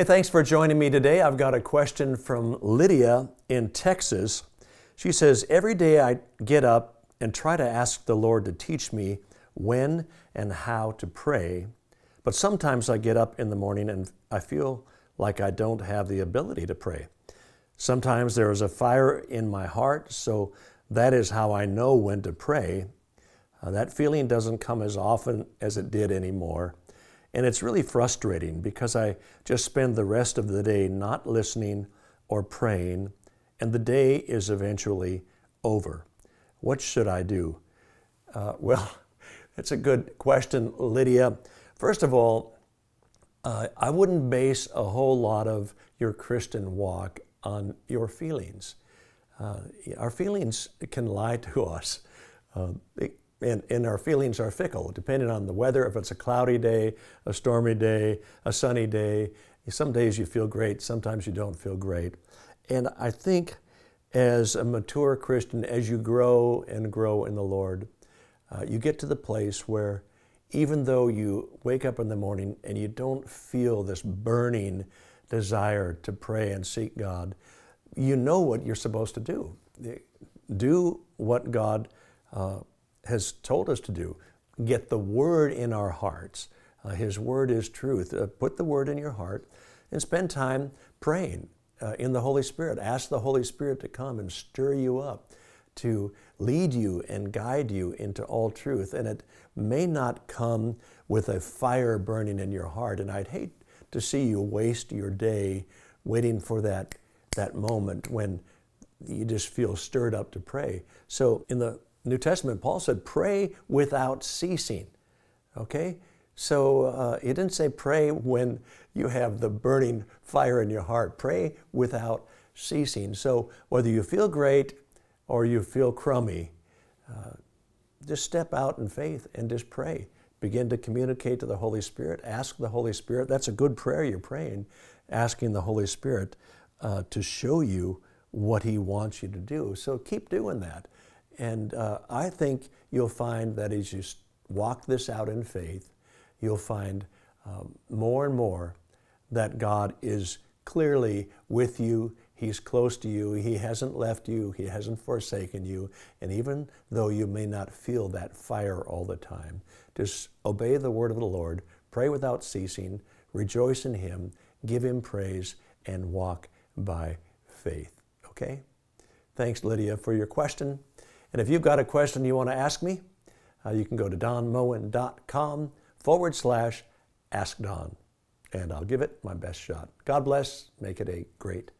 Hey, thanks for joining me today. I've got a question from Lydia in Texas. She says, Every day I get up and try to ask the Lord to teach me when and how to pray, but sometimes I get up in the morning and I feel like I don't have the ability to pray. Sometimes there is a fire in my heart, so that is how I know when to pray. Uh, that feeling doesn't come as often as it did anymore. And it's really frustrating because I just spend the rest of the day not listening or praying, and the day is eventually over. What should I do? Uh, well, that's a good question, Lydia. First of all, uh, I wouldn't base a whole lot of your Christian walk on your feelings. Uh, our feelings can lie to us. Uh, and, and our feelings are fickle, depending on the weather. If it's a cloudy day, a stormy day, a sunny day, some days you feel great, sometimes you don't feel great. And I think as a mature Christian, as you grow and grow in the Lord, uh, you get to the place where even though you wake up in the morning and you don't feel this burning desire to pray and seek God, you know what you're supposed to do. Do what God uh, has told us to do get the word in our hearts. Uh, his word is truth. Uh, put the word in your heart and spend time praying uh, in the Holy Spirit. Ask the Holy Spirit to come and stir you up, to lead you and guide you into all truth. And it may not come with a fire burning in your heart. And I'd hate to see you waste your day waiting for that, that moment when you just feel stirred up to pray. So, in the New Testament, Paul said, pray without ceasing. Okay? So uh, he didn't say pray when you have the burning fire in your heart. Pray without ceasing. So whether you feel great or you feel crummy, uh, just step out in faith and just pray. Begin to communicate to the Holy Spirit. Ask the Holy Spirit. That's a good prayer you're praying, asking the Holy Spirit uh, to show you what He wants you to do. So keep doing that. And uh, I think you'll find that as you walk this out in faith, you'll find um, more and more that God is clearly with you. He's close to you. He hasn't left you. He hasn't forsaken you. And even though you may not feel that fire all the time, just obey the word of the Lord, pray without ceasing, rejoice in Him, give Him praise, and walk by faith. Okay? Thanks, Lydia, for your question. And if you've got a question you want to ask me, uh, you can go to donmowencom forward slash ask Don, and I'll give it my best shot. God bless. Make it a great